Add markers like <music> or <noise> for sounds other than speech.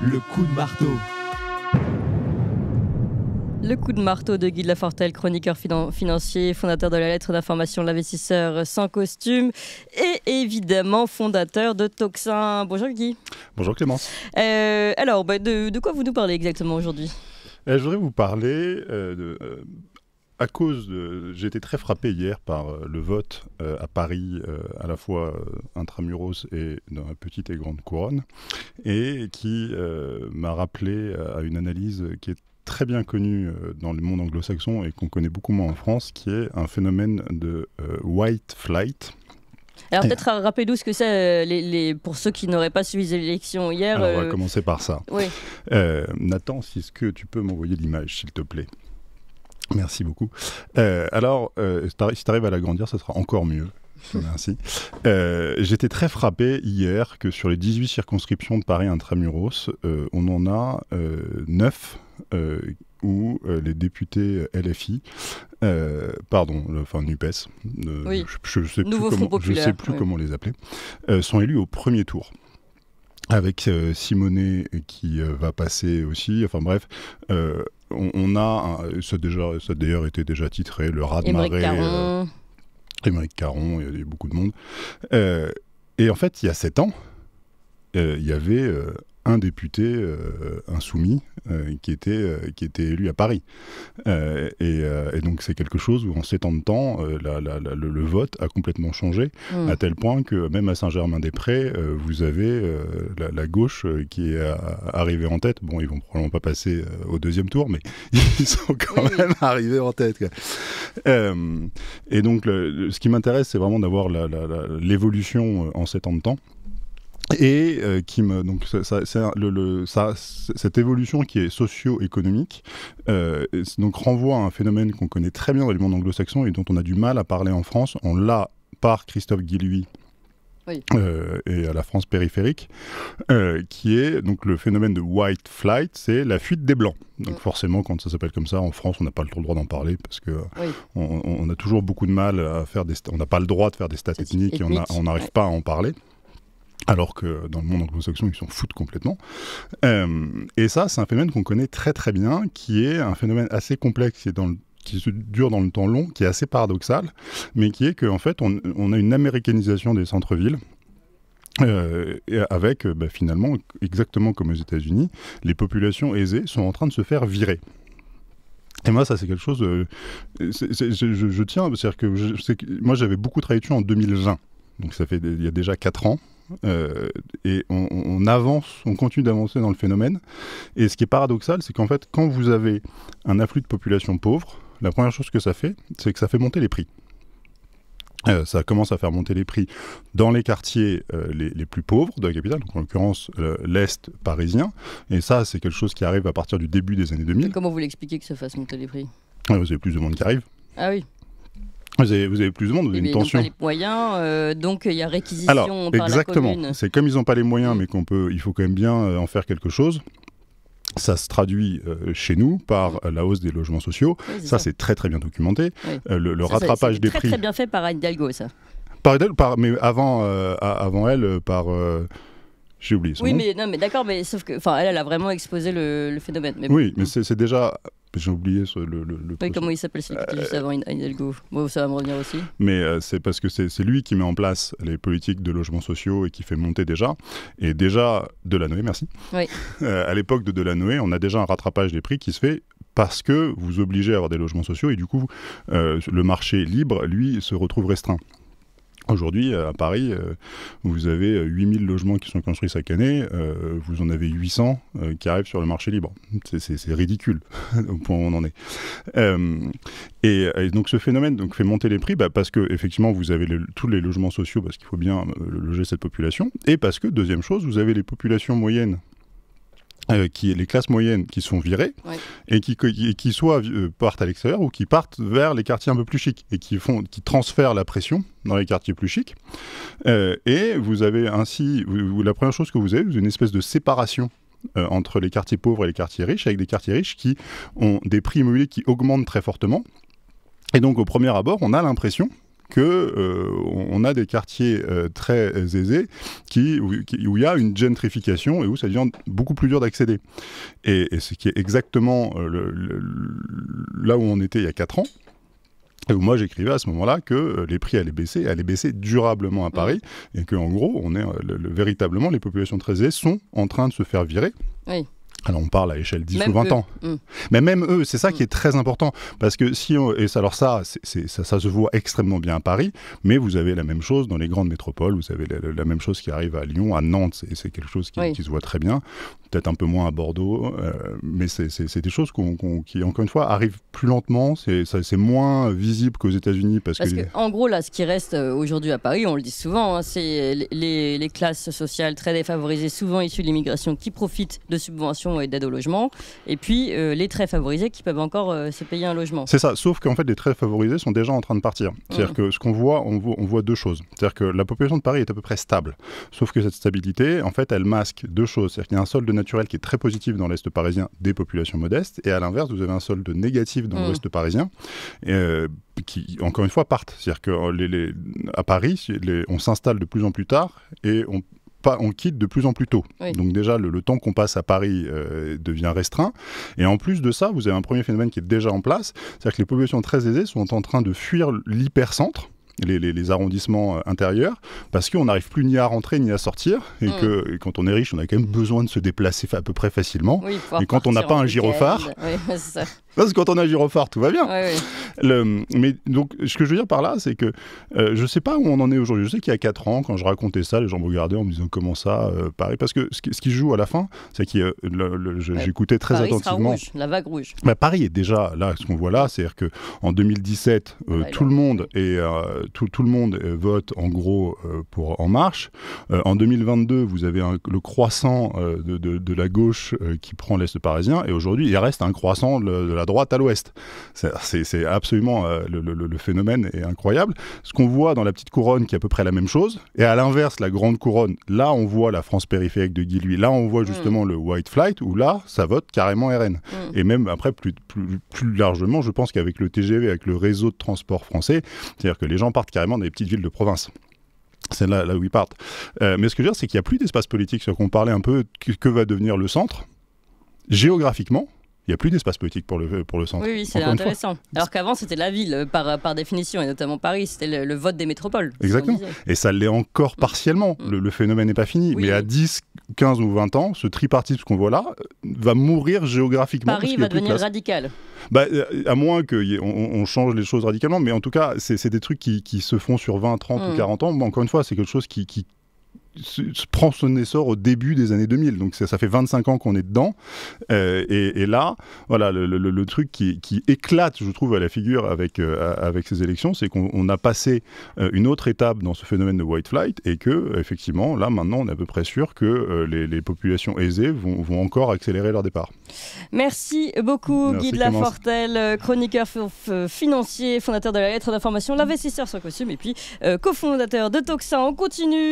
le coup de marteau. Le coup de marteau de Guy de Lafortelle, chroniqueur financier, fondateur de la lettre d'information L'investisseur sans costume et évidemment fondateur de Toxin. Bonjour Guy. Bonjour Clémence. Euh, alors, bah, de, quoi vous nous parlez exactement aujourd'hui euh, je voudrais vous parler euh, de, à cause de. J'ai été très frappé hier par euh, le vote euh, à Paris, euh, à la fois euh, intramuros et dans la petite et grande couronne, et qui m'a rappelé à une analyse qui est très bien connue dans le monde anglo-saxon et qu'on connaît beaucoup moins en France, qui est un phénomène de white flight. Alors peut-être rappelez-nous ce que c'est les, pour ceux qui n'auraient pas suivi l'élection hier. on va commencer par ça. Oui. Nathan, si ce que tu peux m'envoyer l'image, s'il te plaît. Merci beaucoup. Euh, alors, euh, si tu arrives à l'agrandir, ce sera encore mieux. <laughs> Merci. Euh, j'étais très frappé hier que sur les 18 circonscriptions de Paris intramuros, on en a 9 où les députés LFI, pardon, enfin NUPES, je ne sais plus, comment, je les appeler, sont élus au premier tour avec Simonet qui va passer aussi. Enfin bref, on, a, ça, déjà, ça a d'ailleurs été déjà titré, le rat de marée. Caron. Euh, Émeric Caron, il y a beaucoup de monde. Euh, et en fait, il y a sept ans, euh, il y avait un député euh, insoumis euh, qui, était, euh, qui était élu à Paris. Et, donc c'est quelque chose où en ces temps de temps, le, vote a complètement changé, mm. à tel point que même à Saint-Germain-des-Prés, vous avez la, gauche qui est arrivée en tête. Bon, ils vont probablement pas passer au deuxième tour, mais <laughs> ils sont quand même arrivés en tête. et donc ce qui m'intéresse, c'est vraiment d'avoir l'évolution en ces temps de temps et euh, qui me donc ça, cette évolution qui est socio-économique euh, donc renvoie à un phénomène qu'on connaît très bien dans le monde anglo-saxon et dont on a du mal à parler en France. On l'a par Christophe Guillouis euh, et à la France périphérique, qui est donc le phénomène de white flight, c'est la fuite des blancs. Donc mm. forcément, quand ça s'appelle comme ça, en France, on n'a pas le droit d'en parler parce que on, a toujours beaucoup de mal à faire des, on n'a pas le droit de faire des stats ethniques, et on n'arrive pas à en parler alors que dans le monde anglo-saxon, ils s'en foutent complètement. Euh, et ça, c'est un phénomène qu'on connaît très très bien, qui est un phénomène assez complexe et qui se dure dans le temps long, qui est assez paradoxal, mais qui est qu'en fait, on, a une américanisation des centres-villes. Euh, avec euh, bah, finalement, exactement comme aux États-Unis, les populations aisées sont en train de se faire virer. Et moi, ça, c'est quelque chose. je, tiens, c'est-à-dire que moi, j'avais beaucoup travaillé dessus en 2020. Donc, ça fait il y déjà 4 ans. Euh, et on, avance, on continue d'avancer dans le phénomène. Et ce qui est paradoxal, c'est qu'en fait, quand vous avez un afflux de population pauvre, la première chose que ça fait, c'est que ça fait monter les prix. Euh, ça commence à faire monter les prix dans les quartiers euh, les, plus pauvres de la capitale, donc en l'occurrence l'Est parisien. Et ça, c'est quelque chose qui arrive à partir du début des années 2000. comment vous l'expliquez que ça fasse monter les prix Vous avez plus de monde qui arrive. Ah oui vous avez, plus de monde, vous avez eh une tension. Ils n'ont pas les moyens, euh, donc euh, il y a réquisition Alors, exactement. C'est comme ils n'ont pas les moyens, mm. mais qu'on peut, il faut quand même bien euh, en faire quelque chose. Ça se traduit chez nous par la hausse des logements sociaux. ça, c'est très très bien documenté. le, rattrapage des très, prix. Très bien fait par Hidalgo, ça. Par, par mais avant, avant elle, par. j'ai oublié son Oui, mais, non, mais d'accord, mais sauf que, enfin, elle, a vraiment exposé le, phénomène. oui, mais mm. c'est déjà j'ai oublié le. le, comment il s'appelle celui qui juste euh, avant Hidalgo Moi, ça va me revenir aussi. Mais euh, c'est parce que c'est lui qui met en place les politiques de logements sociaux et qui fait monter déjà. Et déjà, Delanoé, merci. Oui. <laughs> Euh, à l'époque de Delanoé, on a déjà un rattrapage des prix qui se fait parce que vous obligez à avoir des logements sociaux et du coup, le marché libre, lui, se retrouve restreint. Aujourd'hui, euh, à Paris, euh, vous avez 8000 euh, logements qui sont construits chaque année, vous en avez 800 qui arrivent sur le marché libre. C'est ridicule <laughs> au point où on en est. Et, donc ce phénomène fait monter les prix bah, parce que effectivement vous avez tous les logements sociaux parce qu'il faut bien loger cette population, et parce que, deuxième chose, vous avez les populations moyennes euh, qui les classes moyennes qui sont virées et qui, qui, euh, partent à l'extérieur ou qui partent vers les quartiers un peu plus chics et qui font qui transfèrent la pression dans les quartiers plus chics euh, et vous avez ainsi vous, la première chose que vous avez vous une espèce de séparation entre les quartiers pauvres et les quartiers riches avec des quartiers riches qui ont des prix immobiliers qui augmentent très fortement et donc au premier abord on a l'impression que euh, on a des quartiers euh, très euh, aisés qui, où, il y a une gentrification et où ça devient beaucoup plus dur d'accéder. Et, ce qui est exactement là où on était il y a 4 ans. Et où moi j'écrivais à ce moment-là que les prix allaient baisser, allaient baisser durablement à Paris, mmh. et que en gros, on est véritablement les populations très aisées sont en train de se faire virer. Alors on parle à échelle 10 ou 20 ans. Mm. Mais même eux, c'est ça qui est mm. très important. Parce que si on, et alors ça, c'est ça, se voit extrêmement bien à Paris, mais vous avez la même chose dans les grandes métropoles, vous avez la, même chose qui arrive à Lyon, à Nantes, et c'est quelque chose qui, qui, se voit très bien peut-être un peu moins à Bordeaux, euh, mais c'est des choses qui, encore une fois, arrivent plus lentement, c'est moins visible qu'aux États-Unis. Parce, que... en gros, là, ce qui reste euh, aujourd'hui à Paris, on le dit souvent, hein, c'est les, les, classes sociales très défavorisées, souvent issues de l'immigration, qui profitent de subventions et d'aide au logement, et puis euh, les très favorisés qui peuvent encore se payer un logement. C'est ça, sauf qu'en fait, les très favorisés sont déjà en train de partir. C'est-à-dire mmh. que ce qu'on voit, on voit, on voit deux choses. C'est-à-dire que la population de Paris est à peu près stable, sauf que cette stabilité, en fait, elle masque deux choses. C'est-à-dire qu'il y a un solde naturel qui est très positif dans l'Est parisien des populations modestes, et à l'inverse, vous avez un solde négatif dans mm. l'Ouest parisien. Euh, qui, encore une fois, partent. C'est-à-dire qu'à euh, les, Paris, on s'installe de plus en plus tard et on, pas, on quitte de plus en plus tôt. Donc déjà, le, temps qu'on passe à Paris euh, devient restreint. Et en plus de ça, vous avez un premier phénomène qui est déjà en place, c'est-à-dire que les populations très aisées sont en train de fuir l'hypercentre les, arrondissements euh, intérieurs, parce qu'on n'arrive plus ni à rentrer ni à sortir, et hmm. que quand on est riche, on a quand même besoin de se déplacer à peu près facilement. Mais et quand on n'a pas un gyrophare, <laughs> parce que quand on a un gyrophare, tout va bien mais donc, ce que je veux dire par là, c'est que euh, je ne sais pas où on en est aujourd'hui. Je sais qu'il y a 4 ans, quand je racontais ça, les gens me regardaient en me disant comment ça, euh, Paris. Parce que ce qui, joue à la fin, c'est que j'écoutais très Paris attentivement. Rouge, la vague rouge. Bah, Paris est déjà là, ce qu'on voit là, c'est-à-dire qu'en 2017, euh, tout, le monde et tout, le monde vote en gros pour En Marche. en 2022, vous avez le croissant de, la gauche qui prend l'Est parisien. Et aujourd'hui, il reste un croissant de, de la droite à l'Ouest. C'est absolument absolument, euh, le, phénomène est incroyable. Ce qu'on voit dans la petite couronne, qui est à peu près la même chose, et à l'inverse, la grande couronne, là, on voit la France périphérique de Guy là, on voit mm. justement le white flight, où là, ça vote carrément RN. Mm. Et même après, plus, plus, plus largement, je pense qu'avec le TGV, avec le réseau de transport français, c'est-à-dire que les gens partent carrément dans les petites villes de province. C'est là, où ils partent. Euh, mais ce que je veux dire, c'est qu'il n'y a plus d'espace politique. cest qu'on parlait un peu ce que va devenir le centre géographiquement, il n'y a plus d'espace politique pour le, pour le centre. Oui, c'est intéressant. Alors qu'avant, c'était la ville, par, par définition, et notamment Paris, c'était le, vote des métropoles. Exactement. Et ça l'est encore mm. partiellement. Mm. Le, phénomène n'est pas fini. Mais à 10, 15 ou 20 ans, ce tripartisme qu'on voit là euh, va mourir géographiquement. Paris va devenir radical. Bah, euh, à moins qu'on change les choses radicalement, mais en tout cas, c'est des trucs qui, se font sur 20, 30 ou 40 mm. ans. encore une fois, c'est quelque chose qui prend son essor au début des années 2000. Donc ça, fait 25 ans qu'on est dedans. Euh, et, là, voilà, le, truc qui, éclate, je trouve, à la figure avec, euh, avec ces élections, c'est qu'on a passé euh, une autre étape dans ce phénomène de white flight et que, effectivement, là, maintenant, on est à peu près sûr que les, populations aisées vont, encore accélérer leur départ. Merci beaucoup, guide Guy de Lafortelle, chroniqueur financier, fondateur de la lettre d'information, l'investisseur sans costume et puis cofondateur de Toxin. On continue.